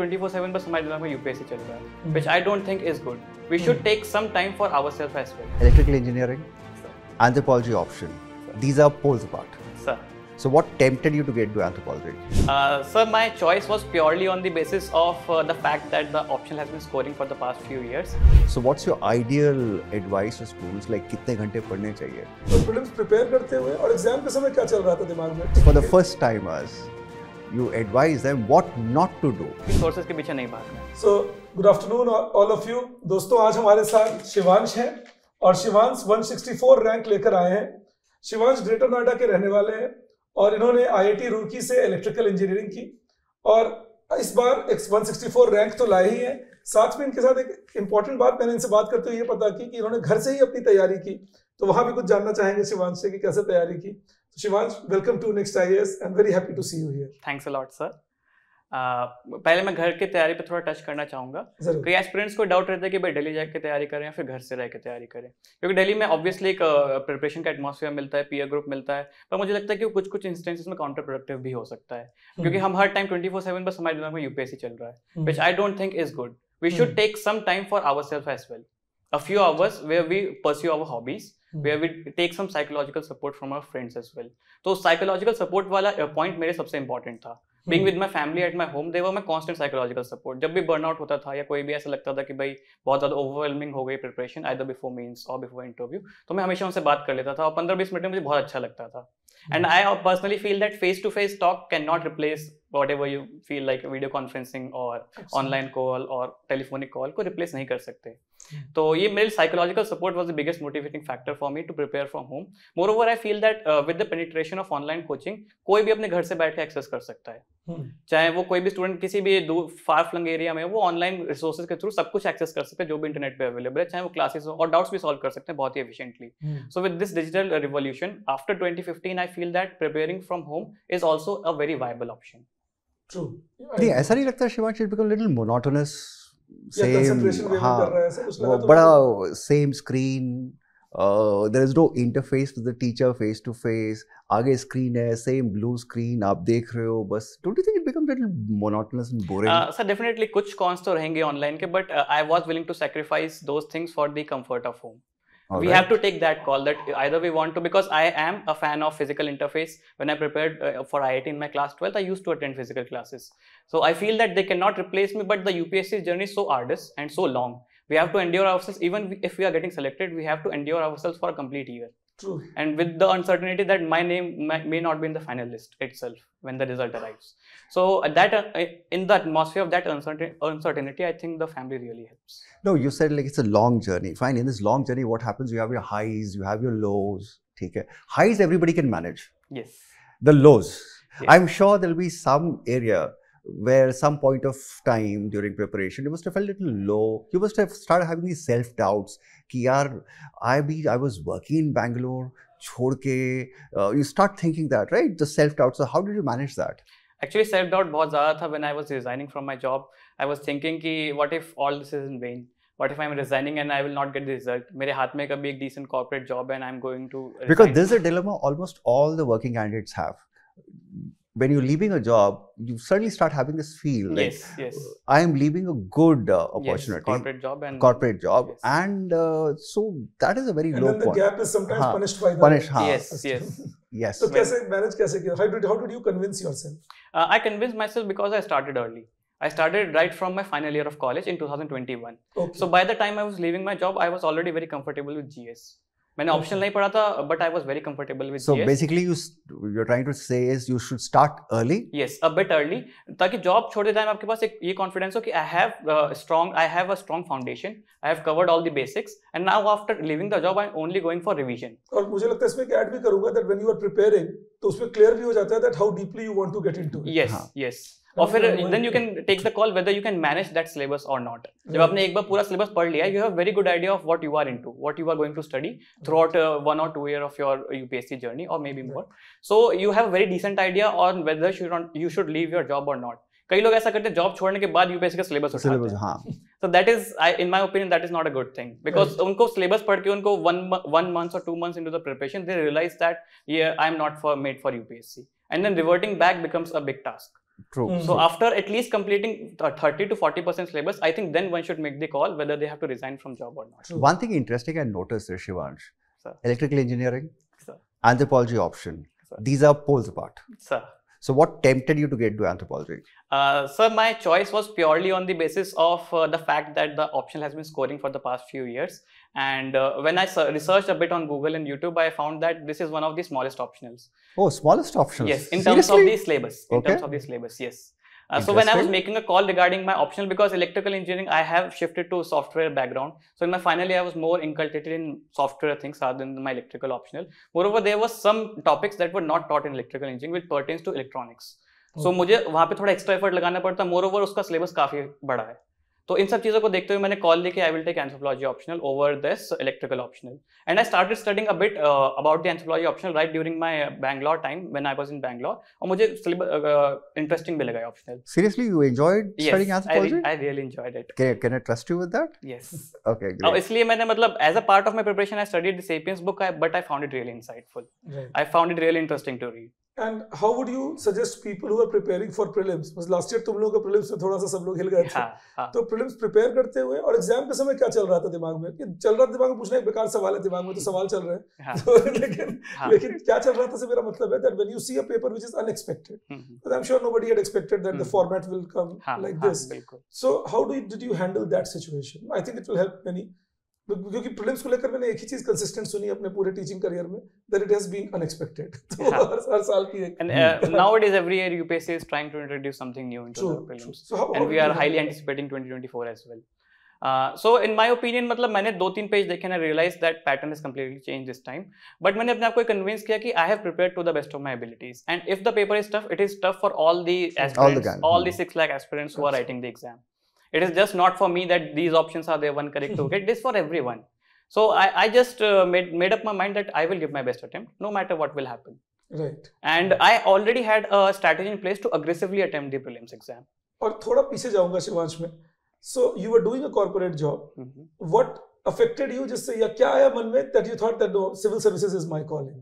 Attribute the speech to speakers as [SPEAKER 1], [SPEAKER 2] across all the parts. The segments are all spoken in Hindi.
[SPEAKER 1] ट्वेंटी फोर सेवन बस हमारे दिमाग में यूपीएससी चल रहा है which I don't think is good we should take some time for our self as well
[SPEAKER 2] electrical engineering anthropology option these are poles apart sir so what tempted you to get into anthropology
[SPEAKER 1] uh, sir my choice was purely on the basis of uh, the fact that the option has been scoring for the past few years
[SPEAKER 2] so what's your ideal advice to schools like kitne ghante padhne chahiye
[SPEAKER 1] prelims prepare karte hue aur exam ke samay kya chal
[SPEAKER 3] raha tha dimag mein for the
[SPEAKER 2] first timers you advise them what not to do.
[SPEAKER 3] Resources
[SPEAKER 1] के पीछे नहीं भागना.
[SPEAKER 3] So good afternoon all of you. दोस्तों आज हमारे साथ शिवांश हैं और शिवांश 164 rank लेकर आए हैं. शिवांश ग्रेटर नोएडा के रहने वाले हैं और इन्होंने आईआईटी रुड़की से इलेक्ट्रिकल इंजीनियरिंग की और इस बार एक 164 रैंक तो लाए ही है साथ में इनके साथ एक इम्पॉर्टेंट बात मैंने इनसे बात करते हुए ये पता की कि इन्होंने घर से ही अपनी तैयारी की तो वहां भी कुछ जानना चाहेंगे शिवांश से कि कैसे तैयारी की So Shivansh, welcome to Next IAS. I'm very happy to see you here.
[SPEAKER 1] Thanks a lot, sir. Uh, पहले मैं घर की तैयारी पर थोड़ा टच करना चाहूंगा कई एस्पिरेंट्स को डाउट रहता है कि भाई दिल्ली जाकर तैयारी करें या फिर घर से रह के तैयारी करें क्योंकि दिल्ली में ऑब्वियसली एक प्रिपरेशन uh, का एटमॉस्फेयर मिलता है पीयर ग्रुप मिलता है पर मुझे लगता है कि कुछ कुछ इंस्टेंसेस में काउंटर प्रोडक्टिव भी हो सकता है
[SPEAKER 2] हम्म। क्योंकि हम
[SPEAKER 1] हर टाइम ट्वेंटी फोर सेवन बस हमारे दिमाग में यूपीएससी चल रहा है which I don't think is good we should take some time for our self as well a few hours way we pursue our hobbies way we take some psychological support from our friends as well तो साइकोलॉजिकल सपोर्ट वाला पॉइंट uh, मेरे सबसे इंपॉर्टेंट था being with my family at my home देवर मैं कॉन्स्टेंट साइकोलॉजिकल सपोर्ट जब भी बर्नआउट होता था या कोई भी ऐसा लगता था कि भाई बहुत ज्यादा ओवरवेलमिंग हो गई प्रिपरेशन द बिफोर मीन्स और बिफोर इंटरव्यू तो मैं हमेशा उनसे बात कर लेता था और पंद्रह बीस मिनट में मुझे बहुत अच्छा लगता था and I personally feel that face to face talk can not replace ever you feel like video conferencing और ऑनलाइन कॉल और टेलीफोनिक कॉल को रिप्लेस नहीं कर सकते hmm. तो ये मेरे psychological support was the biggest motivating factor for me to prepare for home moreover I feel that with the penetration of online coaching कोई भी अपने घर से बैठ के एक्सेस कर सकता है hmm. चाहे वो कोई भी स्टूडेंट किसी भी फार फ्लंग एरिया में वो ऑनलाइन रिसोर्सेज के थ्रू सब कुछ एक्सेस कर सकते हैं जो भी इंटरनेट पे अवेलेबल है चाहे वो क्लासेस और डाउट्स भी सॉल्व कर सकते हैं बहुत ही efficiently so with this digital revolution after 2015 I feel that preparing from home is also a very viable option
[SPEAKER 3] नहीं
[SPEAKER 2] ऐसा नहीं लगता शिवान शेट बिकम लिटिल मोनोटोनस सेम हाँ तो बड़ा same screen there is no interface with the teacher face to face आगे स्क्रीन है सेम ब्लू स्क्रीन आप देख रहे हो बस don't you think it become little monotonous and boring sir
[SPEAKER 1] definitely कुछ कॉन्स तो रहेंगे ऑनलाइन के but I was willing to sacrifice those things for the comfort of home All we right. have to take that call that either we want to because I am a fan of physical interface. When I prepared uh, for IIT in my class 12, I used to attend physical classes. So I feel that they cannot replace me, but the UPSC journey is so arduous and so long. We have to endure ourselves even if we are getting selected. We have to endure ourselves for a complete year. True. And with the uncertainty that my name may, may not be in the final list itself when the result arrives. So at that uh, in the atmosphere of that uncertainty, I think the family really helps.
[SPEAKER 2] No, you said like it's a long journey. Fine, in this long journey, what happens? You have your highs, you have your lows. Take care. Highs everybody can manage. Yes. The lows. Yes. I'm sure there'll be some area where some point of time during preparation you must have felt a little low you must have started having these self doubts ki yaar i be i was working in bangalore chhod uh, you start thinking that right the self doubt so how did you manage that
[SPEAKER 1] Actually, self-doubt was ज़्यादा था when I was resigning from my job I was what if all this is in vain? what if I'm resigning and I will not get the result? मेरे हाथ make a big decent corporate job and I'm going to resign. because this
[SPEAKER 2] is a dilemma almost all the working candidates have. When you're leaving a job, you suddenly start having this feel. Like, yes, yes. I am leaving a good uh, opportunity. Yes, corporate job and corporate job, yes. and uh, so that is a very and low. then the point. gap is sometimes huh punished by the. Punished. Yes,
[SPEAKER 3] yes. yes so kaise manage kaise kiya how did how did you convince yourself
[SPEAKER 1] uh, i convinced myself because i started early I started right from my final year of college in 2021. Okay. So by the time I was leaving my job, I was already very comfortable with GS. मैंने ऑप्शन नहीं पढ़ा था but I was very comfortable with so basically
[SPEAKER 2] you you are trying to say is you should start early
[SPEAKER 1] yes a bit early ताकि जॉब छोड़ते टाइम आपके पास एक ये कॉन्फिडेंस हो कि I have strong I have a strong foundation I have covered all the basics and now after leaving the job I am only going for revision
[SPEAKER 3] और मुझे लगता है इसमें ऐड भी करूंगा that when you are preparing तो उसमें क्लियर भी हो जाता है that how deeply you want to get into yes
[SPEAKER 1] yes और फिर then you can take the call whether you can manage that syllabus और नॉट जब आपने एक बार पूरा सिलेबस पढ़ लिया you have very good idea of what you are into what you are going to study through out one और two year of your UPSC journey और maybe more so you have very decent idea on whether you should leave your job और नॉट कई लोग ऐसा करते हैं जॉब छोड़ने के बाद यूपीएससी का सिलेबस सिलेबस हाँ so that is in my opinion that is not a good thing because उनको सिलेबस पढ़ के उनको वन मंथ और two months into the preparation they realise that ये I am not for made for UPSC and then reverting back becomes a big task engineering
[SPEAKER 2] anthropology option these are poles about So what tempted you to get into anthropology?
[SPEAKER 1] Uh, sir, my choice was purely on the basis of uh, the fact that the option has been scoring for the past few years. And uh, when I researched a bit on Google and YouTube, I found that this is one of the smallest optionals.
[SPEAKER 2] Oh, smallest optionals? Yes, in Seriously? terms of the syllabus. In okay. terms of
[SPEAKER 1] the syllabus, yes. Uh, so when I was making a call regarding my optional, because electrical engineering, I have shifted to software background. So in my finally I was more inculcated in software things rather than my electrical optional. Moreover, there were some topics that were not taught in electrical engineering, which pertains to electronics. So okay. so, मुझे वहाँ पे थोड़ा एक्स्ट्रा एफर्ट लगाना पड़ता मोर ओवर उसका सिलेबस काफी बड़ा है तो इन सब चीज़ों को देखते हुए मैंने कॉल ली कि I will take anthropology optional over this electrical optional and I started studying a bit about the anthropology optional right during my Bangalore time when I was in Bangalore और मुझे इंटरेस्टिंग uh, uh, भी लगा optional
[SPEAKER 2] seriously you enjoyed studying anthropology
[SPEAKER 1] I really enjoyed it
[SPEAKER 2] can I trust you with that yes okay great
[SPEAKER 1] इसलिए मैंने मतलब as a part of my preparation I studied the Sapiens book but I found it really insightful I found it really interesting to read
[SPEAKER 3] and how would you suggest people preparing for prelims last year तुम लोगों का प्रीलिम्स में थोड़ा सा सब लोग हिल गए थे हाँ, हाँ। तो प्रीलिम्स प्रिपेयर करते हुए और एग्जाम के समय क्या चल रहा था दिमाग में कि चल रहा दिमाग में पूछना एक बेकार सवाल है दिमाग में तो सवाल चल रहे हैं हाँ। तो लेकिन लेकिन क्या चल रहा था से मेरा मतलब है that when you see a paper which is unexpected but I am sure nobody had expected that the format will come like this so how do did you handle that situation I think it will help many तो क्योंकि प्रीलिम्स को लेकर मैंने एक ही चीज कंसिस्टेंट सुनी अपने पूरे टीचिंग करियर में that it has been unexpected तो हर
[SPEAKER 1] साल की एक and now it is every year UPSC is trying to introduce something new into the prelims and we are highly anticipating 2024 as well so in my opinion मतलब मैंने दो तीन पेज देखे ना realise that pattern is completely change this time but मैंने अपने आप को कन्विंस किया कि I have prepare to the best of my abilities and if the paper is tough it is tough for all the all the six lakh aspirants who are writing the exam it is just not for me that these options are there one correct okay this for everyone so i, I just uh, made made up my mind that i will give my best attempt no matter what will happen right and i already had a strategy in place to aggressively attempt the prelims exam
[SPEAKER 3] or thoda piche jaunga shivansh mein so you were doing a corporate job mm-hmm. what affected you just say kya aaya man mein that you thought that no, oh, civil services is my calling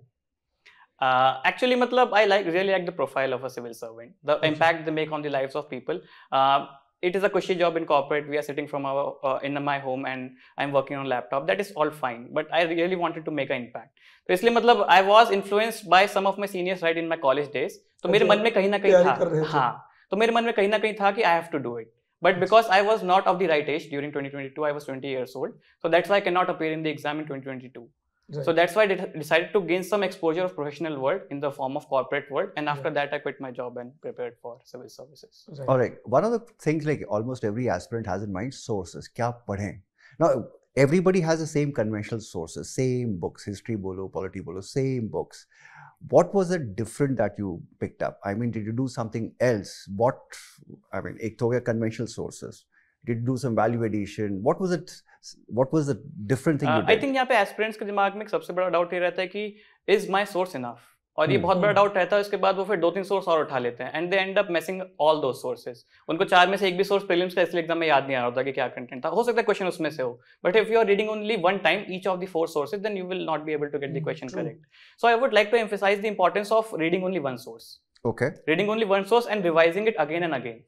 [SPEAKER 1] uh, actually, matlab, I like really like the profile of a civil servant. The impact they make on the lives of people. Uh, it is a cushy job in corporate. We are sitting from our uh, in my home and I'm working on laptop. That is all fine. But I really wanted to make an impact. So, इसलिए मतलब I was influenced by some of my seniors right in my college days. तो मेरे मन में कहीं ना कहीं था हाँ तो मेरे मन में कहीं ना कहीं था कि I have to do it. But because I was not of the right age during 2022, I was 20 years old. So that's why I cannot appear in the exam in 2022. Right. So that's why I decided to gain some exposure of professional world in the form of corporate world, and after that I quit my job and prepared for civil services.
[SPEAKER 2] Right. All right. One of the things like almost every aspirant has in mind sources. Kya padhe? Now everybody has the same conventional sources, same books, history bolo, polity bolo, same books. What was the different that you picked up? I mean, did you do something else? What I mean, ek conventional sources. Did you do some value addition? What was it what was the different thing I think
[SPEAKER 1] uh, यहाँ पे aspirants के दिमाग में सबसे बड़ा डाउट ये रहता है कि इज my सोर्स इनफ और ये hmm. बहुत बड़ा डाउट रहता है उसके बाद वो फिर दो तीन सोर्स और उठा लेते हैं and they end up messing all those sources उनको चार में से एक भी सोर्स प्रीलिम्स का इसलिए एग्जाम में याद नहीं आ रहा था कि क्या कंटेंट था हो सकता है क्वेश्चन उसमें से हो but if you are reading only one time each of the four sources then you will not be able to get the question correct so I would like to emphasise the importance of reading only one source okay reading only one source and revising it again and again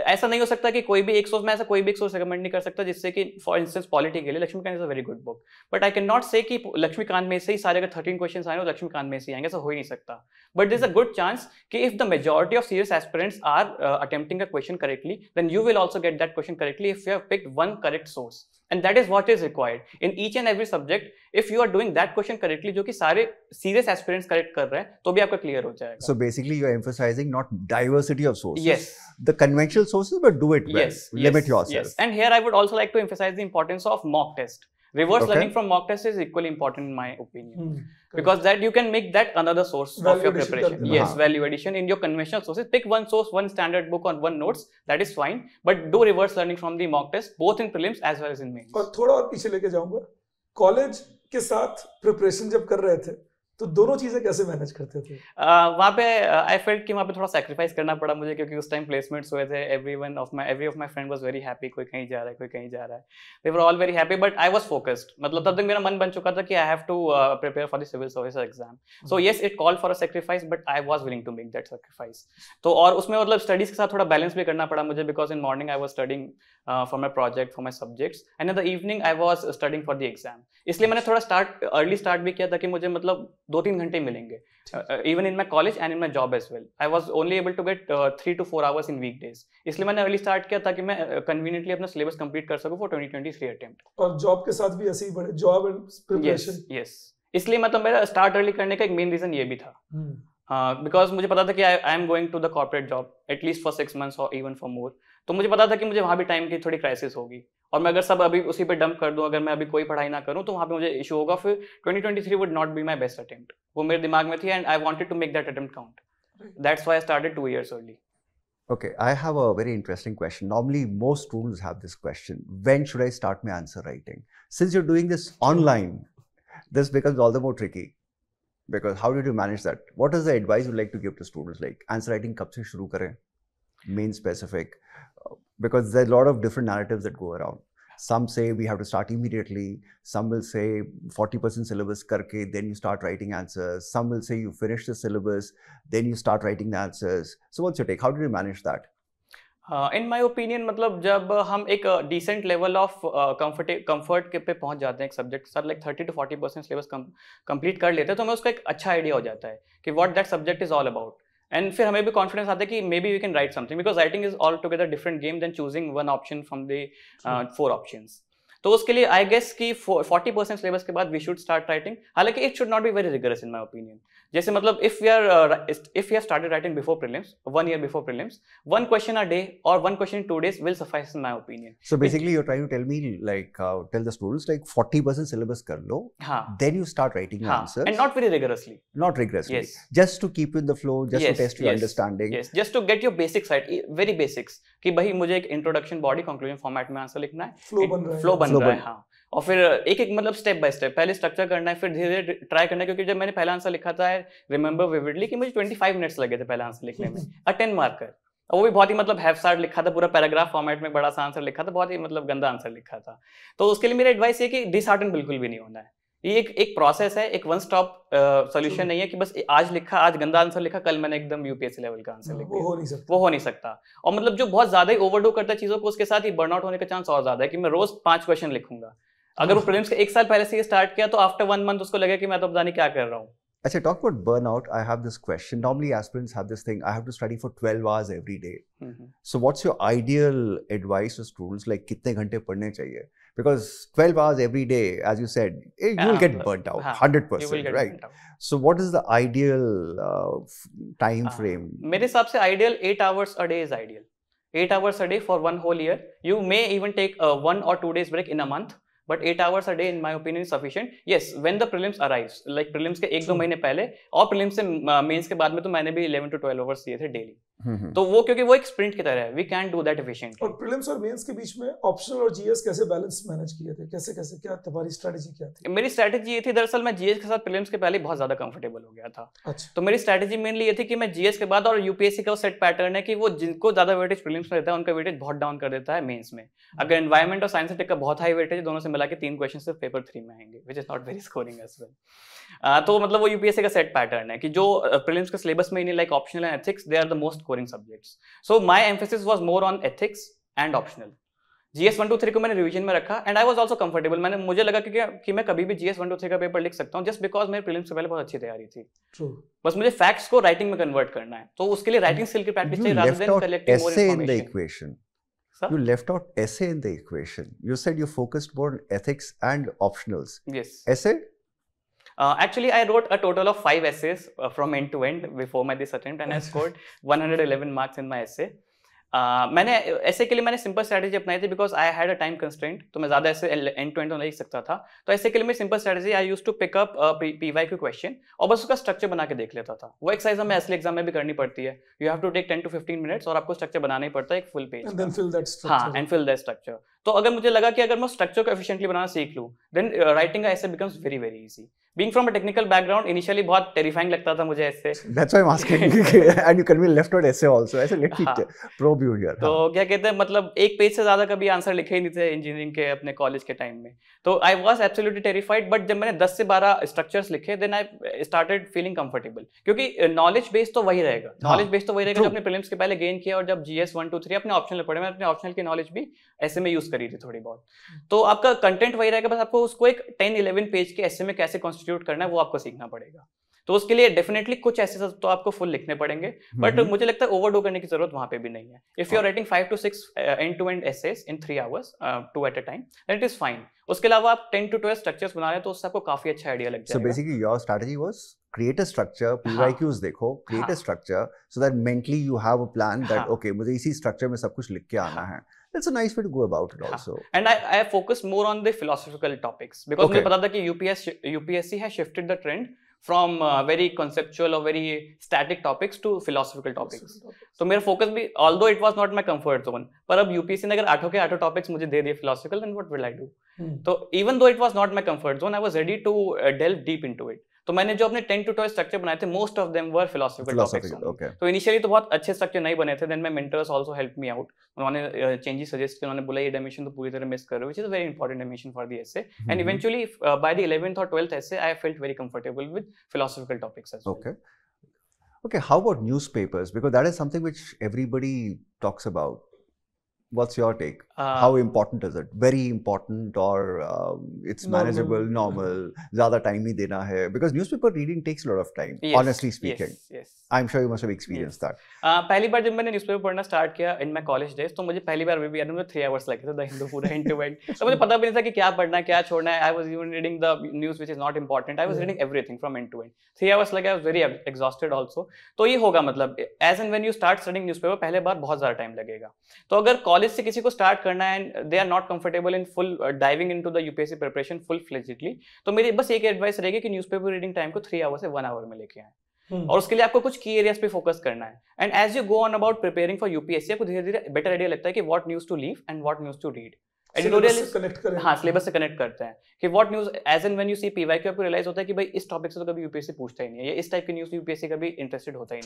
[SPEAKER 1] ऐसा नहीं हो सकता कि कोई भी एक सोर्स में ऐसा कोई भी एक सोर्स रिकमेंड नहीं कर सकता जिससे कि फॉर इंस्टेंस पॉलिटी के लिए Laxmikanth is a very good book but I can not say कि लक्ष्मीकांत में से ही सारे अगर थर्टीन क्वेश्चन आए तो लक्ष्मीकांत में से आएंगे ऐसा हो ही नहीं सकता but this a good chance कि if the majority of serious aspirants are attempting a question correctly then you will also get that question correctly if you have picked one correct source and that is what is required in each and every subject if you are doing that question correctly जो कि सारे serious aspirants correct कर रहे हैं तो भी आपका clear so
[SPEAKER 2] basically you are emphasizing not diversity of sources yes the conventional sources but do it well yes, limit yes, yourself yes
[SPEAKER 1] and here I would also like to emphasize the importance of mock test reverse okay. learning from mock test is equally important in my opinion mm, because that you can make that another source value of your preparation that, yes uh-huh. value addition in your conventional sources pick one source one standard book on one notes that is fine but do reverse learning from the mock test both in prelims as well as in mains
[SPEAKER 3] और थोड़ा और पीछे लेके जाऊंगा कॉलेज के साथ प्रिपरेशन जब कर रहे थे तो दोनों चीज़ें कैसे मैनेज करते थे
[SPEAKER 1] वहाँ पे आई फेल्ट कि वहाँ पे थोड़ा सेक्रीफाइस करना पड़ा मुझे क्योंकि उस टाइम प्लेसमेंट्स हुए थे every one of my every of my friend was very happy कोई कहीं जा रहा है कोई कहीं जा रहा है they were all very happy but I was focused मतलब तब तक मेरा मन बन चुका था कि I have to prepare for the civil service exam so yes it call for a sacrifice but I was willing to make that sacrifice तो और उसमें मतलब स्टडीज़ के साथ थोड़ा बैलेंस भी करना पड़ा मुझे because in morning I was studying for my project for my subjects and in the evening I was studying for the exam इसलिए मैंने थोड़ा स्टार्ट अर्ली स्टार्ट भी किया था कि मुझे मतलब दो तीन घंटे मिलेंगे even in my college and in my job as well I was only able to get three to four hours in week days इसलिए मैंने अर्ली स्टार्ट किया ताकि मैं कन्वीनियंटली अपना सिलेबस कंप्लीट कर सकूँ for twenty twenty three attempt
[SPEAKER 3] और जॉब के साथ भी ऐसे ही बड़े जॉब एंड यस
[SPEAKER 1] इसलिए मतलब मेरा स्टार्ट अर्ली करने का एक मेन रीजन ये भी था बिकॉज hmm. uh, मुझे पता था कि I am going to the corporate job at least for six months और इवन फॉर मोर तो मुझे पता था कि मुझे वहाँ भी टाइम की थोड़ी क्राइसिस होगी और मैं अगर सब अभी उसी पे डंप कर दूं अगर मैं अभी कोई पढ़ाई ना करूं तो वहाँ पे मुझे इशू होगा फिर 2023 would not be my best attempt वो मेरे दिमाग में थी and I wanted to make that attempt count that's why I started 2 years
[SPEAKER 2] okay I have a very interesting question normally most students have this question when should I start my answer writing since you doing this online this becomes all the more tricky because how did you manage that what is the advice you like to give to students like answer writing कब से शुरू करें main specific because there's a lot of different narratives that go around. Some say we have to start immediately. Some will say 40% syllabus karke, then you start writing answers. Some will say you finish the syllabus, then you start writing the answers. So what's your take? How did you manage that?
[SPEAKER 1] In my opinion मतलब जब हम एक decent level of comfort comfort के पे पहुंच जाते हैं एक subject sir like thirty to forty percent syllabus complete कर लेते हैं तो हमें उसका एक अच्छा आइडिया हो जाता है कि what that subject is all about and फिर हमें भी confidence आता है maybe we can write something because writing is altogether different game than choosing one option from the uh, four options. तो उसके लिए आई गेस की फोर्टी परसेंट सिलेबस के बाद वी शुड स्टार्ट राइटिंग हालांकि it should not be very rigorous in my opinion जैसे मतलब if you are if you are start writing before prelims one year before prelims one question a day और one question two days will suffice in my opinion so basically
[SPEAKER 2] you try to tell me like tell the students like forty percent syllabus कर लो then you start writing your and not
[SPEAKER 1] very rigorously
[SPEAKER 2] not rigorously just to keep in the flow just to test your understanding
[SPEAKER 1] just to get your basics right very basics कि भाई मुझे एक इंट्रोडक्शन बॉडी कंक्लूजन फॉर्मेट में आंसर लिखना है फ्लो बन है फ्लो बन रहा है हाँ और फिर एक एक मतलब स्टेप बाय स्टेप पहले स्ट्रक्चर करना है फिर धीरे धीरे ट्राई करना है क्योंकि जब मैंने पहला आंसर लिखा था रिमेंबर विविडली कि मुझे फाइव मिनट्स लगे थे पहला आंसर लिखने में अ टेन मार्कर और वो भी बहुत ही मतलब हैफ सार्ट लिखा था पूरा पैराग्राफ फॉर्मेट में बड़ा सा आंसर लिखा था बहुत ही मतलब गंदा आंसर लिखा था तो उसके लिए मेरा एडवाइस ये कि डिसहार्टन बिल्कुल भी नहीं होना है ये एक एक प्रोसेस है एक वन स्टॉप सोल्यूशन नहीं है कि बस आज लिखा आज गंदा आंसर लिखा कल मैंने एकदम यूपीएससी लेवल का आंसर लिखा वो हो नहीं सकता वो हो नहीं सकता और मतलब जो बहुत ज्यादा ही ओवरडो करता है चीजों को उसके साथ ही बर्नआउट होने का चांस और ज्यादा है कि मैं रोज पांच क्वेश्चन लिखूंगा अगर वो प्रीलिम्स हाँ। का एक साल पहले से ये स्टार्ट किया तो आफ्टर वन मंथ उसको लगे कि मैं तो जाने क्या कर रहा हूँ
[SPEAKER 2] Actually, अच्छा, talk about burnout. I have this question. Normally, aspirants have this thing. I have to study for 12 hours every day. Mm-hmm. So, what's your ideal advice to students? Like, कितने घंटे पढ़ने चाहिए? because 12 hours every day, as you said, eh, you will yeah, get burnt out, 100%, right? So what is the ideal uh, time ah, frame?
[SPEAKER 1] मेरे हिसाब से ideal 8 hours a day is ideal. 8 hours a day for one whole year. You may even take a uh, one or two days break in a month. But eight hours a day in my opinion sufficient yes when the prelims arrive like prelims के एक दो महीने पहले और प्रिलिम्स से मेंस के बाद में तो मैंने भी 11 टू 12 आवर्स दिए थे डेली तो वो क्योंकि वो एक स्प्रिंट की तरह है we can do that efficient और
[SPEAKER 3] प्रीलिम्स और मेंस
[SPEAKER 1] के बीच में ऑप्शनल और जीएस कैसे
[SPEAKER 3] बैलेंस मैनेज किए थे कैसे कैसे क्या तुम्हारी स्ट्रेटजी क्या
[SPEAKER 1] थी मेरी स्ट्रेटजी ये थी दरअसल मैं जीएस के साथ प्रीलिम्स के पहले बहुत ज्यादा कंफर्टेबल हो गया था अच्छा। तो मेरी स्ट्रेटजी मेनली ये थी कि मैं जीएस के बाद और यूपीएससी का सेट पैटर्न है कि वो जिनको ज्यादा वेटेज प्रीलिम्स में रहता है उनका वेटेज बहुत डाउन कर देता है मेंस में अगर एनवायरमेंट और साइंस टेक का बहुत हाई वेटेज दोनों से मिला के तीन क्वेश्चन सिर्फ पेपर थ्री में आएंगे which is not very scoring as well तो मतलब वो यूपीएससी का सेट पैटर्न है कि जो प्रीलिम्स के सिलेबस में like optional and ethics they are the most scoring subjects so my emphasis was more on ethics and optional GS one two three को मैंने रिवीजन में रखा and I was also comfortable मैंने मुझे लगा कि, कि मैं कभी भी जीएस वन टू थ्री का पेपर लिख सकता हूँ जस्ट बिकॉज मेरे प्रीलिम्स से पहले बहुत अच्छी तैयारी थी True. बस मुझे फैक्ट्स को राइटिंग में कन्वर्ट करना है तो उसके लिए राइटिंग स्किल की प्रैक्टिस चाहिए
[SPEAKER 2] Sir? You left out essay in the equation. You said you focused more on ethics and optionals. Yes. Essay
[SPEAKER 1] Uh, actually, I wrote a total of five essays uh, from end to end before my this attempt, and I scored 111 marks in my essay. Uh, मैंने ऐसे uh, के लिए मैंने सिंपल स्ट्रैटेजी अपनाई थी because I had a time constant तो मैं ज़्यादा ऐसे एंड टू एंड तो नहीं सकता था तो ऐसे के लिए मैं simple strategy I use to pick up P Y Q question और बस उसका स्ट्रक्चर बना के देख लेता था वो एक्सरसाइज हमें असली एग्जाम में भी करनी पड़ती है you have to take ten to fifteen minutes और आपको स्ट्रक्चर बनाना ही पड़ता है एक full page
[SPEAKER 3] and
[SPEAKER 1] fill that structure तो अगर मुझे लगा कि अगर मैं स्ट्रक्चर को एफिशिएंटली बनाना सीख लूँ देन राइटिंग का ऐसे becomes very very easy being from a technical background initially बहुत टेरिफाइंग लगता था मुझे ऐसे that's why
[SPEAKER 2] I am asking and you can be left out ऐसे आल्सो ऐसे लेट प्रोब यू हियर
[SPEAKER 1] तो हाँ। क्या कहते हैं मतलब एक पेज से ज्यादा कभी आंसर लिखे ही नहीं थे इंजीनियरिंग के अपने कॉलेज के टाइम में तो I was absolutely terrified but जब मैंने 10 से 12 स्ट्रक्चर्स लिखे then I started feeling comfortable क्योंकि नॉलेज uh, बेस तो वही रहेगा नॉलेज हाँ। बेस तो वही रहेगा जो अपने प्रीलिम्स के पहले गेन किया और जब जीएस 1 2 3 अपने ऑप्शनल पढ़े मैं अपने ऑप्शनल की नॉलेज भी ऐसे में यूज करी थी थोड़ी बहुत तो आपका कंटेंट वही रहेगा बस आपको उसको एक टेन इलेवन पेज के ऐसे में कैसे कॉन्स्टिट्यूट करना है वो आपको सीखना पड़ेगा तो उसके लिए डेफिनेटली कुछ ऐसे तो आपको फुल लिखने पड़ेंगे बट हम्म। मुझे लगता है ओवर ओवरडो करने की जरूरत वहां पे भी नहीं है if you are writing five to six end to end essays in three hours two at a time that is fine उसके अलावा आप टेन टू ट्वेल्व स्ट्रक्चर्स बना रहे हैं तो उससे आपको काफी अच्छा आइडिया लग जाएगा basically
[SPEAKER 2] your strategy was create a structure हाँ। PYQs देखो create a हाँ। structure so that mentally you have a plan that हाँ। okay मुझे इसी structure में सब कुछ लिख के आना है it's a nice way to go about it also.
[SPEAKER 1] And I, I focus more on the philosophical topics because okay. पता UPS UPSC has shifted the trend from uh, very conceptual or very static topics to philosophical topics. So my focus be, although it was not my comfort zone but if UPSC ने अगर आठों के topics philosophical then what will I do? So hmm. even though it was not my comfort zone I was ready to uh, delve deep into it. तो मैंने जो अपने टेन टू ट्वेल्व स्ट्रक्चर बनाए थे most of them were philosophical topics तो इनिशियली तो बहुत अच्छे स्ट्रक्चर नहीं बने थे then my mentors also help me out उन्होंने चेंजेस सजेस्ट किए उन्होंने बोला ये डायमेंशन तो पूरी तरह मिस कर रहे हो which is very important dimension for the essay and eventually by the 11th और 12th essay I felt very comfortable with philosophical topics as okay
[SPEAKER 2] okay how about newspapers because that is something which everybody talks about What's your take? Uh, How important is it? Very important or um, it's manageable, mm-hmm. normal, zyada time nahi dena hai. Because newspaper reading takes a lot of time, yes, honestly speaking. Yes, yes. I'm sure you must have experienced yes. that.
[SPEAKER 1] Uh, पहली बार जब मैंने newspaper पढ़ना start किया in my college days, तो मुझे पहली बार भी यार मुझे three hours लगे थे the Hindu पूरा into it. तो मुझे पता भी नहीं था कि क्या पढ़ना है क्या छोड़ना है. I was even reading the news which is not important. I was reading everything from end to end. Three hours लगे. I was very exhausted also. तो ये होगा मतलब as and when you start studying newspaper पहले बार बहुत time लगेगा. तो कॉलेज से किसी को स्टार्ट करना है and they are not comfortable in full diving into the UPSC preparation full fledgedly तो मेरी बस एक एडवाइस रहेगी कि न्यूज़पेपर रीडिंग टाइम को थ्री आवर से वन आवर में लेके आए Hmm. हम्म। और उसके लिए आपको कुछ की एरियाज पे फोकस करना है and as you go on about preparing for UPSC आपको धीरे धीरे बेटर आइडिया लगता है कि what news to leave and what news to read editorial syllabus से कनेक्ट हाँ, करते हैं इस टॉपिक से तो पूछता ही नहीं है इस टाइप की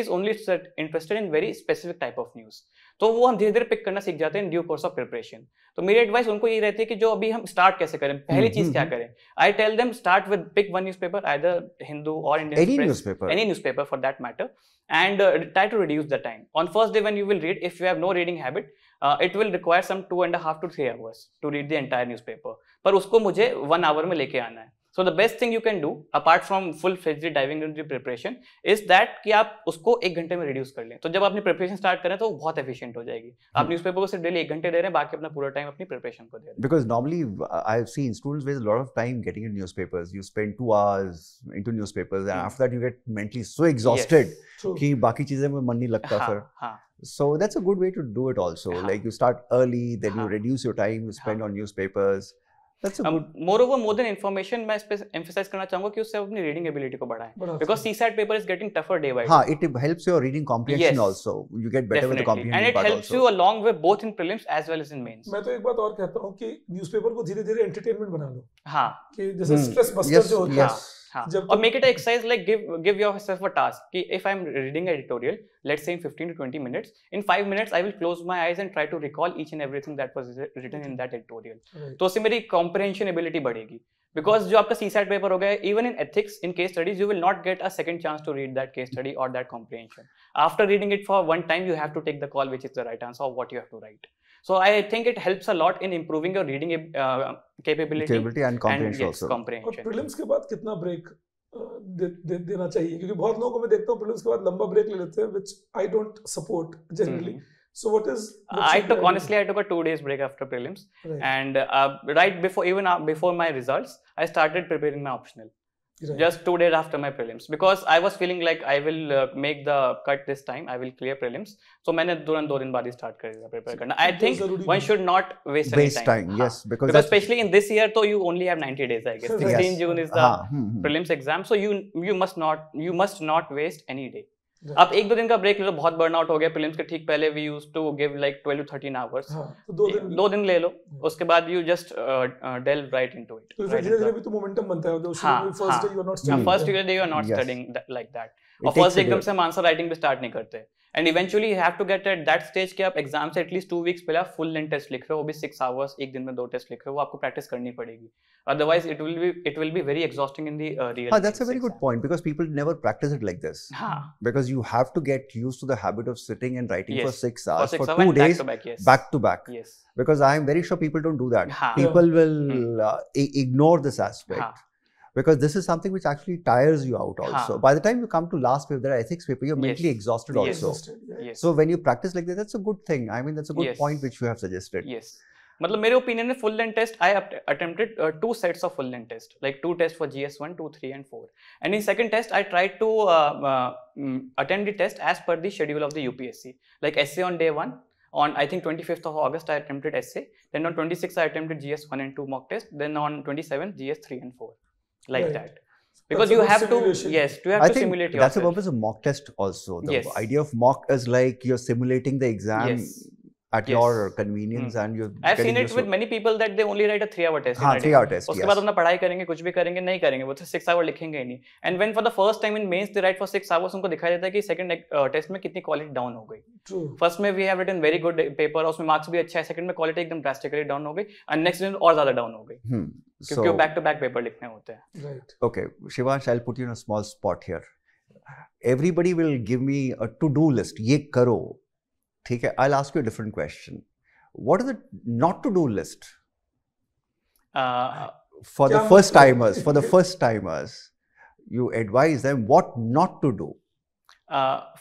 [SPEAKER 1] is only in very specific type of news तो वो हम धीरे धीरे पिक करना सीख जाते हैं ड्यू कोर्स ऑफ तो मेरी एडवाइस उनको ये रहती है जो अभी हम स्टार्ट कैसे करें पहली हम्म, चीज हम्म, क्या हम्म। करें I tell them start with pick one news paper either Hindu और news paper for that matter and try to reduce the time on first day you will read if you have no reading habit it will require some two and half to three hours to read the entire newspaper पर उसको मुझे वन आवर में लेके आना है so the best thing you can do apart from full फेजी डाइविंग प्रिपरेशन इज दैट कि आप उसको एक घंटे में रिड्यूस कर लें तो जब अपनी प्रिपरेशन स्टार्ट करें तो बहुत एफिशिएंट हो जाएगी आप न्यूज़पेपर hmm. को सिर्फ डेली एक घंटे दे रहे हैं बाकी अपना पूरा टाइम अपनी प्रिपरेशन को दे रहे
[SPEAKER 2] हैं because normally I see seen students waste lot of time getting in news newspapers you spend two hours into newspapers and after that you get mentally so exhausted कि बाकी चीजें में मन नहीं लगता हाँ, फिर हाँ. So that's a good way to do it also. हाँ। like you start early, then you हाँ। reduce your time you spend हाँ। on newspapers.
[SPEAKER 1] Moreover more than information मैं इस पे एम्फेसाइज करना चाहूंगा कि उससे अपनी रीडिंग एबिलिटी को बढ़ाएं because CSAT paper is getting tougher day by हां it
[SPEAKER 2] helps your reading comprehension also you get better with the comprehension and it helps you
[SPEAKER 1] along with both in prelims as well as in mains
[SPEAKER 3] मैं तो एक बात और कहता हूं कि न्यूज़पेपर को धीरे-धीरे एंटरटेनमेंट बना लो
[SPEAKER 2] हां कि जैसे
[SPEAKER 3] स्ट्रेस hmm. बस्टर जो होता है हाँ, और make
[SPEAKER 1] it exercise like give give yourself a task कि if I am reading editorial let's say in 15 to 20 minutes in 5 minutes I will close my eyes and try to recall each and everything that was written in that editorial तो उससे मेरी कॉम्प्रिहेंशन एबिलिटी बढ़ेगी बिकॉज जो आपका सी सैट पेपर हो गया even in ethics in case studies you will not get a second chance to read that case study और that comprehension after reading it for one time you have to take the call which is the right answer of what you have to write So I think it helps a lot in improving your reading uh, capability, capability
[SPEAKER 2] and comprehension. And, yes,
[SPEAKER 1] comprehension. और prelims
[SPEAKER 3] के बाद कितना break uh, देना चाहिए क्योंकि बहुत लोगों को मैं देखता हूँ बाद लंबा ब्रेक ले लेते हैं which I don't support generally So what is? I took idea? honestly,
[SPEAKER 1] I took a two days break after prelims, right. and uh, right before even uh, before my results, I started preparing my optional. Right. Just two days after my prelims because I was feeling like I will uh, make the cut this time. I will clear prelims. So I तुरंत दो दिन बाद start कर I think one should not waste, waste any time. time. Yes, because, because especially in this year, though you only have 90 days. I guess 16 yes. June is the uh-huh. hmm, hmm. prelims exam. So you you must not you must not waste any day. आप एक दो दिन का ब्रेक ले लो बहुत बर्न आउट हो गया फिल्म के ठीक पहले we use to give like twelve to thirteen hours दो दिन ले लो हाँ। उसके बाद you just delve right into it धीरे-धीरे momentum first not studying first you are not studying like that और फर्स्ट एग्जाम से आंसर राइटिंग पे स्टार्ट नहीं करते and eventually you have to get at that stage कि आप एग्जाम से एटलीस्ट टू वीक्स पहले आप फुल लेंथ टेस्ट लिख रहे हो वो भी सिक्स आवर्स एक दिन में दो टेस्ट लिख रहे हो वो आपको प्रैक्टिस करनी पड़ेगी otherwise it will be it will be very exhausting in the real हां that's
[SPEAKER 2] a very good point because people never practice it like this हां because you have to get used to the habit of sitting and writing for 6 hours हाँ। for 2 days back to back yes because i am very sure people don't do that हाँ। people will hmm. uh, ignore this aspect हाँ। because this is something which actually tires you out also. Huh. By the time you come to last paper, there are ethics paper, you're yes. mentally exhausted yes. also. Yes. So when you practice like that, that's a good thing. I mean, that's a good point which you have suggested.
[SPEAKER 1] Yes. मतलब मेरे ओपिनियन में full length test I attempted two sets of full length test like two test for GS one two three and four and in second test I tried to attempt the test as per the schedule of the UPSC like essay on day one on I think 25th of August I attempted essay. Then on 26th I attempted GS1 and 2 mock test. Then on 27th GS3 and 4 like right. that because you have simulation. to yes you have I to think simulate yourself. that's the purpose
[SPEAKER 2] of mock test also the yes. idea of mock is like you're simulating the exam yes. at yes. your convenience hmm. and you I've seen it with
[SPEAKER 1] many people that they only write a 3 hour test हाँ, 3 hour test उसके yes. बाद अपना पढ़ाई करेंगे कुछ भी करेंगे नहीं करेंगे वो तो 6 आवर लिखेंगे ही नहीं and when for the first time in mains they write for 6 hours उनको दिखाई देता है कि सेकंड टेस्ट uh, में कितनी क्वालिटी डाउन हो गई फर्स्ट में we have written very good paper उसमें मार्क्स भी अच्छा है सेकंड में क्वालिटी एकदम ड्रास्टिकली डाउन हो गई एंड नेक्स्ट दिन और ज्यादा डाउन हो गई hmm, क्योंकि वो बैक टू बैक पेपर लिखने होते
[SPEAKER 3] हैं
[SPEAKER 2] okay Shivansh I will put you in a small spot here everybody will give me a to do list ये करो ठीक है I ask you different question what is the not to do list
[SPEAKER 1] for the first timers for the first
[SPEAKER 2] timers you advise them what not to do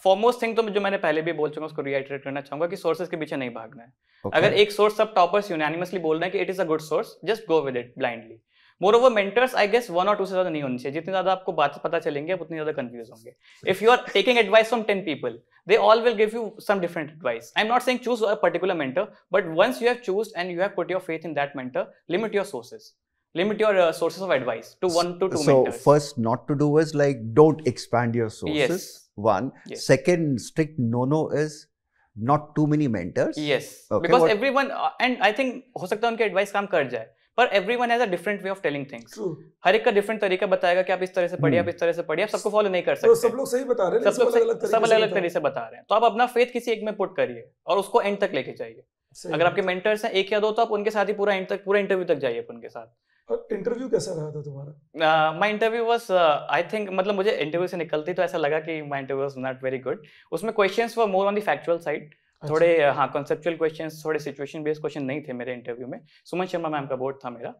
[SPEAKER 1] foremost thing तो जो मैंने पहले भी बोल चुका उसको रिएटरेट करना चाहूंगा कि सोर्सेज के पीछे नहीं भागना है
[SPEAKER 2] okay. अगर एक
[SPEAKER 1] सोर्स सब टॉपर्स यूनानिमसली बोल रहे हैं कि it is a good source just go with it blindly moreover mentors I guess one और टू से ज्यादा नहीं होनी चाहिए जितनी ज्यादा आपको बात पता चलेंगे उतनी ज्यादा कंफ्यूज होंगे if you are taking advice from ten people they all will give you some different advice I am not saying choose a particular mentor but once you have choose and you have put your faith in that mentor limit your sources limit your uh, sources of advice to one to two so mentors.
[SPEAKER 2] first not to do is like don't expand your sources yes. one yes. second strict no no is not too many mentors yes okay, because what?
[SPEAKER 1] everyone uh, and i think ho sakta unke advice kaam kar jaye पर everyone as a different way of telling things हर एक का डिफरेंट तरीका बताएगा कि आप इस तरह से पढ़िए आप hmm. इस तरह से पढ़िए आप तो सबको फॉलो नहीं कर सकते सब लोग सही बता रहे हैं सब लोग सब अलग अलग तरीके से बता रहे हैं तो आप अपना फेथ किसी एक में पुट करिए और उसको एंड तक लेके जाइए अगर आपके मेंटर्स हैं एक या दो तो आप उनके साथ ही पूरा एंड तक पूरा इंटरव्यू तक जाइए उनके साथ
[SPEAKER 3] इंटरव्यू कैसा रहा था
[SPEAKER 1] तुम्हारा my interview was I think मतलब मुझे इंटरव्यू से निकलती तो ऐसा लगा कि my interview was not very good उसमें questions were more on the factual side थोड़े अच्छा। हाँ कॉन्सेप्चुअल क्वेश्चन थोड़े सिचुएशन बेस्ड क्वेश्चन नहीं थे मेरे इंटरव्यू में सुमन शर्मा मैम का बोर्ड था मेरा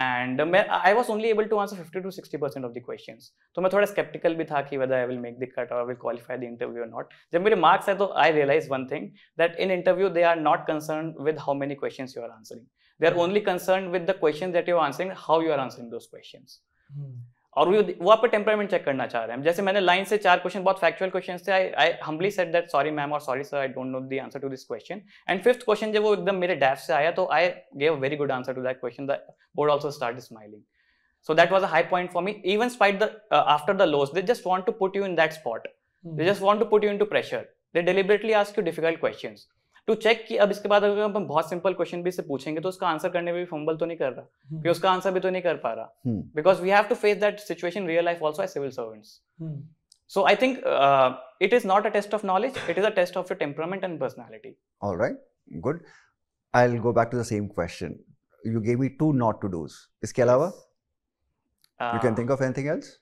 [SPEAKER 1] एंड मैं I was only able to answer fifty to sixty percent of the question तो मैं थोड़ा स्केप्टिकल भी था कि whether I will make the cut और विल क्वालिफाई द इंटरव्यू और नॉट जब मेरे मार्क्स है तो I realise one thing that in interview they are not concern with how many question you are answering they are only concern with the question that you are answering how you are answering those question और वो वो आपका टेम्परामेंट चेक करना चाह रहे हैं जैसे मैंने लाइन से चार क्वेश्चन बहुत फैक्चुअल क्वेश्चन थे I I humbly set that sorry ma'am और sorry sir I don't know the answer to this question and fifth question जब वो एकदम मेरे डैफ से आया तो I gave very good answer to that question the board also start smiling so that was a high point for me even despite the uh, after the lows they just want to put you in that spot they hmm. just want to put you into pressure they deliberately ask you difficult questions to check कि अब इसके बाद अगर हम बहुत सिंपल क्वेश्चन भी से पूछेंगे तो उसका आंसर करने में भी फंबल तो नहीं कर रहा hmm. हम्म। कि उसका आंसर भी तो नहीं कर पा रहा because we have to face that situation real life also as civil servants so I think it is not a test of knowledge it is a test of your temperament and personality
[SPEAKER 2] all good I go back to the same question you gave me to not to dos इसके अलावा you can think of anything else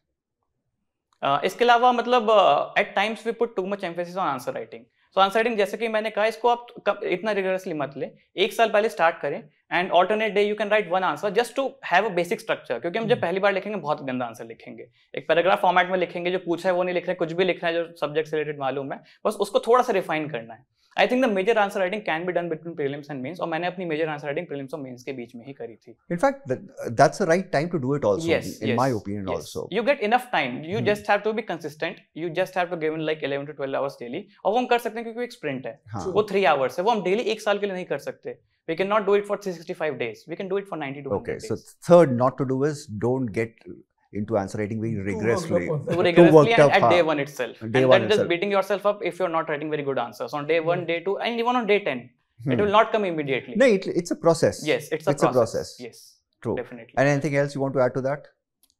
[SPEAKER 1] इसके अलावा मतलब at times we put too much emphasis on answer writing so uncertain जैसे कि मैंने कहा इसको आप कब, इतना रिगरसली मत लें एक साल पहले स्टार्ट करें and alternate day you can write one answer just to have a basic structure क्योंकि हम जब हम्म। पहली बार लिखेंगे बहुत गंदा आंसर लिखेंगे एक पैराग्राफ फॉर्मेट में लिखेंगे जो पूछा है वो नहीं लिख रहे कुछ भी लिख रहे है जो सब्जेक्ट से रिलेटेड मालूम है बस उसको थोड़ा सा रिफाइन करना है I think the major answer writing can be done between prelims and mains और मैंने अपनी मेजर आंसर राइटिंग प्रीलिम्स और मेंस के बीच में ही करी थी
[SPEAKER 2] in fact that's the right time to do it also in my opinion also
[SPEAKER 1] you get enough time you just have to be consistent you just have to give in like 11 to 12 hours daily और वो हम कर सकते हैं क्योंकि एक स्प्रिंट है हाँ. वो 3 आवर्स है वो हम डेली एक साल के लिए नहीं कर सकते we cannot do it for 365 days we can do it for 90 to okay
[SPEAKER 2] so third not to do is don't get into answer writing very rigorously. Too rigorously and at day one itself. Day and one that itself. just
[SPEAKER 1] beating yourself up if you're not writing very good answers. On day one, hmm. day two, and even on day 10. Hmm. It will not come immediately. No,
[SPEAKER 2] it, it's a process. Yes, it's a, it's process. a process. Yes. True. Definitely. And anything else you want to add to that?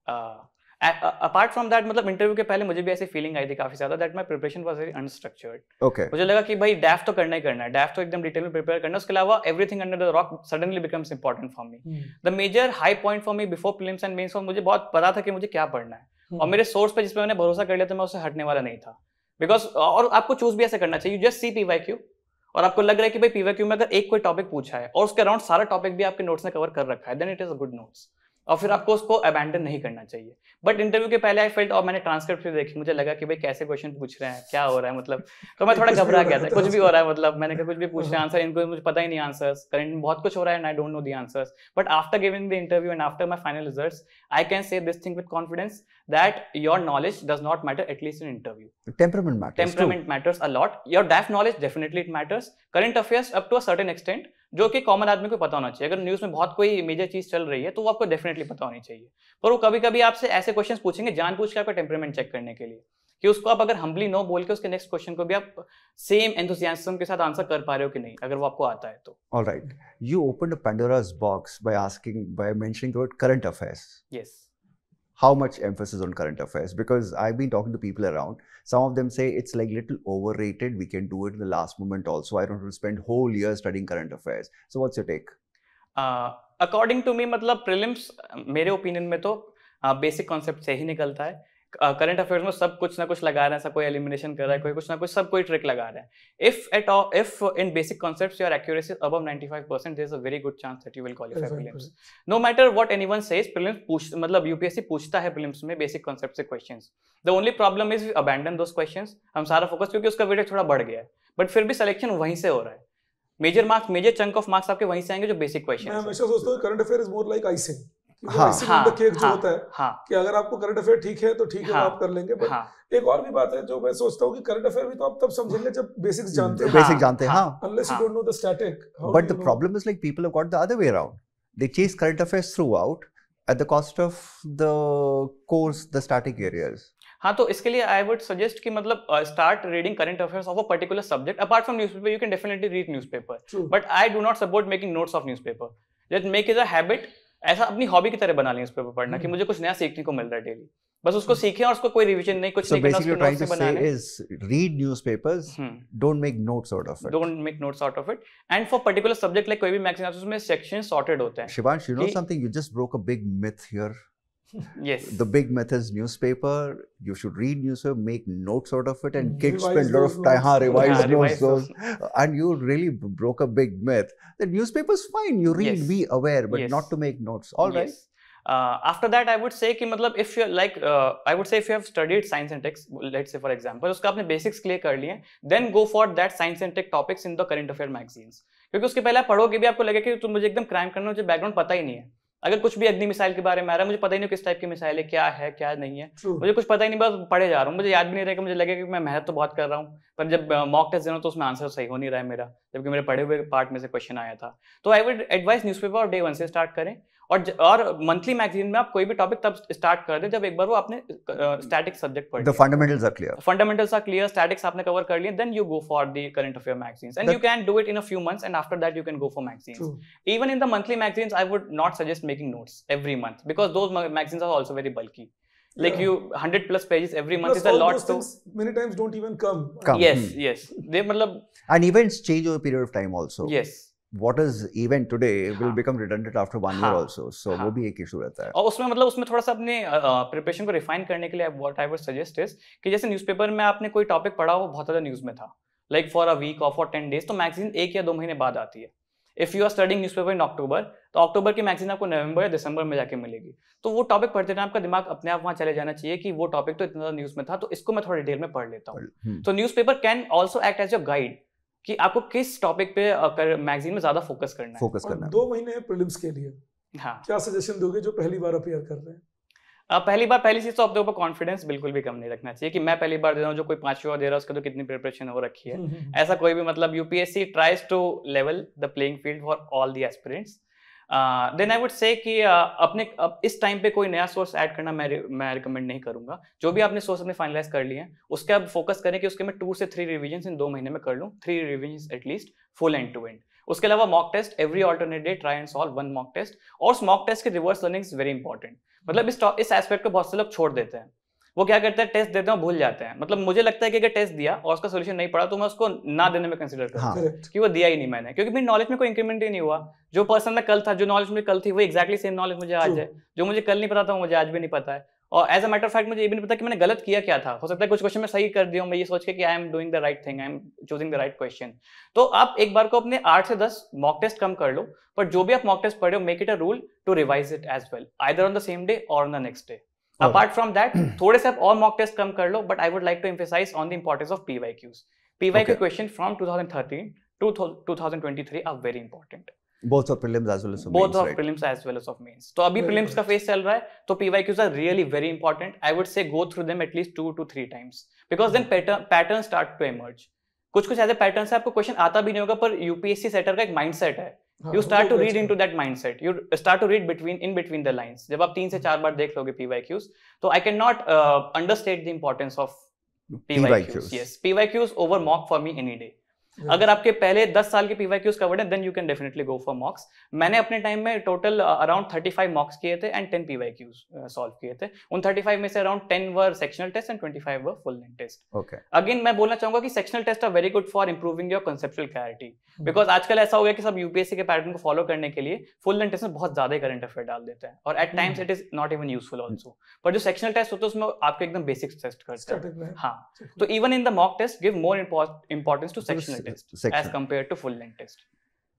[SPEAKER 1] Uh, apart from that मतलब इंटरव्यू के पहले मुझे भी ऐसी फीलिंग आई थी काफी ज्यादा that my preparation was very unstructured okay मुझे लगा कि भाई डैफ तो करना ही करना है डैफ तो एकदम डिटेल में प्रिपेयर करना उसके अलावा everything under the rock suddenly becomes important for me the major high point for me before फिल्म एंड मेंस मुझे बहुत पता था कि मुझे क्या पढ़ना है hmm. और मेरे सोर्स पर जिसमें मैंने भरोसा कर लिया था मैं उससे हटने वाला नहीं था बिकॉज और आपको चूज भी ऐसे करना चाहिए just see P Y Q और आपको लग रहा है कि भाई क्यू में अगर एक कोई टॉपिक पूछा है और उसके अराउंड सारा टॉपिक भी आपके नोट्स ने कवर कर रखा है then it is a good notes और फिर आपको उसको अबैंडन नहीं करना चाहिए बट इंटरव्यू के पहले आई फेल्ट और मैंने ट्रांसक्रिप्ट भी देखी मुझे लगा कि भाई कैसे क्वेश्चन पूछ रहे हैं क्या हो रहा है मतलब तो मैं थोड़ा घबरा गया था कुछ भी हो रहा है मतलब मैंने कहा कुछ भी पूछ रहे हैं आंसर इनको मुझे पता ही नहीं आंसर्स करंट बहुत कुछ हो रहा है I don't know the answers but after giving the interview and after my final result I can say this thing with confidence that your knowledge does not matter at least in interview
[SPEAKER 2] temperament
[SPEAKER 1] matters a lot your too. Knowledge definitely it matters daft knowledge definitely it matters जो कि कॉमन आदमी को पता होना चाहिए अगर न्यूज़ में बहुत कोई मेजर चीज़ चल रही है तो वो आपको डेफिनेटली पता होनी चाहिए पर वो कभी कभी आपसे ऐसे क्वेश्चन पूछेंगे जान पूछ के आपका टेम्परमेंट चेक करने के लिए कि उसको आप अगर हम्बली नो बोल के उसके नेक्स्ट क्वेश्चन को भी आप सेम एंथुसियाज्म के साथ आंसर कर पा रहे हो कि नहीं अगर वो आपको आता है तो
[SPEAKER 2] all right you open a Pandora's box by asking by mentioning the current affairs yes how much emphasis on current affairs because I've been talking to people around Some of them say it's like little overrated. We can do it in the last moment also. I don't want to spend whole year studying current affairs. So what's your take?
[SPEAKER 1] According to me मतलब प्रिलिम्स मेरे ओपिनियन में तो बेसिक concept कॉन्सेप्ट से ही निकलता है करंट अफेयर्स में सब कुछ ना कुछ लगा रहे हैं सब कोई एलिमिनेशन कर रहा है कोई कुछ ना कुछ सब कोई ट्रिक लगा रहे हैं if at all if in basic concepts your accuracy above 95% percent there is a very good chance that you will qualify prelims no matter what anyone says prelims पूछ मतलब यूपीएससी पूछता है प्रीलिम्स में बेसिक कॉन्सेप्ट से questions the only problem is abandon those questions हम सारा फोकस क्योंकि उसका वेटेज थोड़ा बढ़ गया है बट फिर भी सिलेक्शन वहीं से हो रहा है major marks major chunk of marks आपके वहीं से आएंगे जो बेसिक क्वेश्चन मैं
[SPEAKER 3] हमेशा सोचता हूं current affair is more like icing हाँ, हाँ, हाँ, कि अगर आपको करंट अफेयर ठीक है तो ठीक है आप कर लेंगे बट एक और भी बात है जो मैं सोचता हूँ कि करंट अफेयर भी तो आप तब समझेंगे जब बेसिक्स जानते हैं बेसिक जानते हैं unless you don't know the static but the
[SPEAKER 2] problem is like people have got the other way around
[SPEAKER 1] हाँ तो इसके लिए आई वुड सजेस्ट कि मतलब start reading current affairs of a particular subject apart from newspaper you can definitely read newspaper but I do not support making notes of newspaper let make is a habit ऐसा अपनी हॉबी की तरह बना लें उस पेपर पढ़ना कि हम्म। मुझे कुछ नया सीखने को मिल रहा है डेली बस उसको हम्म। सीखें और उसको कोई रिवीजन नहीं कुछ नहीं करना
[SPEAKER 2] उसको don't make notes out of it
[SPEAKER 1] don't make notes out of it and for particular subject like कोई भी मैगजीन उसमें सेक्शन सॉर्टेड होते हैं Shivan you know something
[SPEAKER 2] you just broke a big myth here Yes. The big methods newspaper. You should read newspaper, make notes out of it, and mm-hmm. kids revise spend a lot of time huh, revise, yeah, revise those. And you really broke a big myth. The is fine. You read, yes. be aware, but yes. not to make notes. All yes. right.
[SPEAKER 1] Uh, after that I would say कि मतलब if you like uh, I would say if you have studied science and tech let's say for example उसका आपने basics clear कर लिए then go for that science and tech topics in the current affair magazines क्योंकि उसके पहले आप पढ़ोगे भी आपको लगे कि तुम मुझे एकदम क्राइम करना मुझे बैकग्राउंड पता ही नहीं है अगर कुछ भी अग्नि मिसाइल के बारे में आ रहा है मुझे पता ही नहीं किस टाइप की मिसाइल है क्या है क्या नहीं है True. मुझे कुछ पता ही नहीं बस पढ़े जा रहा हूँ मुझे याद भी नहीं रहेगा मुझे लगेगा कि मैं मेहनत तो बहुत कर रहा हूँ पर जब मॉक टेस्ट दे रहा हूँ तो उसमें आंसर सही हो नहीं रहा है मेरा जबकि मेरे पढ़े हुए पार्ट में से क्वेश्चन आया था तो आई वुड एडवाइस न्यूज़पेपर और डे वन से स्टार्ट करें और और मंथली मैगजीन में आप कोई भी टॉपिक तब स्टार्ट कर दे जब एक बार वो आपने स्टैटिक सब्जेक्ट पढ़ लिया
[SPEAKER 2] fundamentals are clear
[SPEAKER 1] fundamentals are clear statics आपने कवर कर लिए then you go for the current affair magazines and you can do it in a few months and after that you can go for magazines even in the monthly magazines I would not suggest making notes every month because those magazines are also very bulky like yeah. you 100 plus pages every month plus is a lot so
[SPEAKER 3] many times don't even come,
[SPEAKER 1] come. yes hmm. yes they matlab
[SPEAKER 2] and events change over a period of time also yes what is event today will become redundant after one year also so वो हाँ। भी एक इशू रहता है
[SPEAKER 1] और उसमें मतलब उसमें थोड़ा सा अपने प्रिपरेशन uh, को रिफाइन करने के लिए what I would suggest is कि जैसे न्यूज़पेपर में आपने कोई टॉपिक पढ़ा वो बहुत ज़्यादा न्यूज़ में था लाइक फॉर अ वीक और फॉर टेन डेज तो मैगजीन एक या दो महीने बाद आती है if you are studying paper in October तो अक्टूबर की मैगजीन आपको नवंबर या दिसंबर में जाके मिलेगी तो वो टॉपिक पढ़ते टाइम आपका दिमाग अपने आप वहाँ चले जाना चाहिए कि वो टॉपिक तो इतना न्यूज़ में था तो इसको मैं थोड़ा डिटेल में पढ़ लेता हूँ तो newspaper can also act as a guide कि आपको किस टॉपिक पे कर मैगजीन में ज्यादा फोकस करना है
[SPEAKER 3] फोकस करना दो महीने है प्रीलिम्स के लिए हाँ क्या सजेशन दोगे जो पहली बार अपीयर कर रहे हैं
[SPEAKER 1] पहली बार पहली चीज तो अपने ऊपर कॉन्फिडेंस बिल्कुल भी कम नहीं रखना चाहिए कि मैं पहली बार दे रहा हूँ जो कोई पांचवी बार दे रहा है उसका तो कितनी प्रिपरेशन हो रखी है हम्म, हम्म, हम्म। ऐसा कोई भी मतलब UPSC tries to level the playing field for all the aspirants then I would say कि uh, अपने इस टाइम पे कोई नया सोर्स ऐड करना मैं मैं रिकमेंड नहीं करूंगा जो भी आपने सोर्स अपने फाइनलाइज कर लिए हैं उसके अब फोकस करें कि उसके मैं टू से थ्री रिविजन इन दो महीने में कर लूँ three revision at least full end to end उसके अलावा mock test every alternate day try and solve one mock test और मॉक टेस्ट की reverse learning is very important मतलब इस इस एस्पेक्ट को बहुत से लोग छोड़ देते हैं वो क्या करते हैं टेस्ट देते हैं भूल जाते हैं मतलब मुझे लगता है कि अगर टेस्ट दिया और उसका सोल्यूशन नहीं पड़ा तो मैं उसको ना देने में कंसिडर करता हूँ कि वो दिया ही नहीं मैंने क्योंकि मेरी नॉलेज में कोई इंक्रीमेंट ही नहीं हुआ जो पर्सन में कल था जो नॉलेज मुझे कल थी वो एक्जैक्टली सेम नॉलेज मुझे आज है जो मुझे कल नहीं पता था मुझे आज भी नहीं पता है और एज अ मैटर फैक्ट मुझे ये भी नहीं पता कि मैंने गलत किया क्या था हो सकता है कुछ क्वेश्चन में सही कर दिया मैं ये सोच के कि I am doing the right thing I am choosing the right question तो आप एक बार को अपने आठ से दस मॉक टेस्ट कम कर लो पर जो भी आप मॉक टेस्ट पढ़े हो make it a rule to revise it as well either on the same day और on the next day apart from that थोड़े से आप और मॉक टेस्ट कम कर लो but I would like to emphasize on the importance of PY Qs PY Q question from 2013 to 2023 are very important.
[SPEAKER 2] Both of prelims as well as of both mains, of right?
[SPEAKER 1] prelims as well as of mains. तो अभी prelims का phase चल रहा है तो PYQs are really very important. I would say go through them at least two to three times because then pattern patterns start to emerge. कुछ कुछ ऐसे पैटर्न्स है आपको क्वेश्चन आता भी नहीं होगा पर यूपीएससी सेटर का एक माइंडसेट है you start to read into that mind set you start to read between in between the lines जब आप तीन से चार बार देख लोगे पी वाई क्यूज तो I can not understate the importance of P Y Qs P Y Qs over mock for me any day अगर आपके पहले 10 साल के पीवाईक्यूज कवर्ड है then you can definitely go for mocks मैंने अपने टाइम में टोटल अराउंड 35 मॉक्स किए थे एंड 10 पीवाईक्यूज क्यूज सॉल्व किए थे उन 35 में से around 10 were sectional test and 25 were full length test okay again मैं बोलना चाहूंगा कि sectional test are very good for improving your conceptual clarity because आजकल ऐसा हो गया कि सब यूपीएससी के पैटर्न को फॉलो करने के लिए फुल लेंथ टेस्ट में बहुत ज्यादा करंट अफेयर डाल देते हैं और at times it is not even useful also पर जो सेक्शनल टेस्ट होते हैं उसमें आपको एकदम बेसिक्स टेस्ट करते हैं हाँ तो even in the mock test give more importance to sectional test section. as compared to full length test.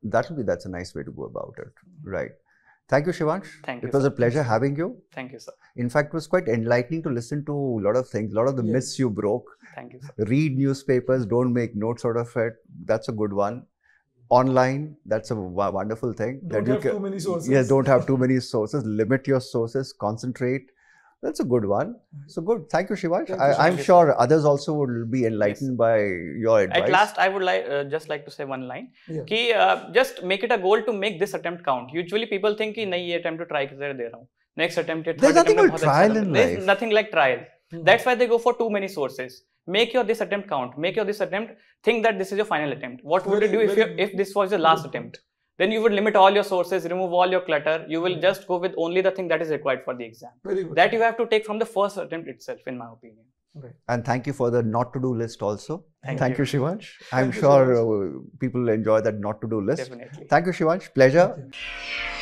[SPEAKER 2] That'll be that's a nice way to go about it, mm-hmm. right? Thank you, Shivansh. Thank you. It was sir. a pleasure having you. Thank you, sir. In fact, it was quite enlightening to listen to a lot of things, a lot of the yes. myths you broke. Thank you, sir. Read newspapers, don't make notes out of it. That's a good one. Online, that's a wonderful thing. Don't that have you have too many sources. Yes, don't have too many sources. Limit your sources, concentrate. That's a good one. Mm-hmm. So good. Thank you, Shivash. Thank you, I, am sure others also would be enlightened yes. by your advice. At last,
[SPEAKER 1] I would like uh, just like to say one line. Yeah. Ki, uh, just make it a goal to make this attempt count. Usually people think, ki, nahi, attempt to try kar there. raha Next attempt, third There's nothing like trial in There's life. nothing like trial. Mm -hmm. That's why they go for too many sources. Make your this attempt count. Make your this attempt. Think that this is your final attempt. What would you do if, if this was your last attempt? then you would limit all your sources, remove all your clutter. You will hmm. just go with only the thing that is required for the exam. That you have to take from the first attempt itself, in my opinion.
[SPEAKER 2] Right. And thank you for the not to do list also. Thank, thank you. you, Shivansh. I'm sure uh, people enjoy that not to do list. Definitely. Thank you, Shivansh. Pleasure.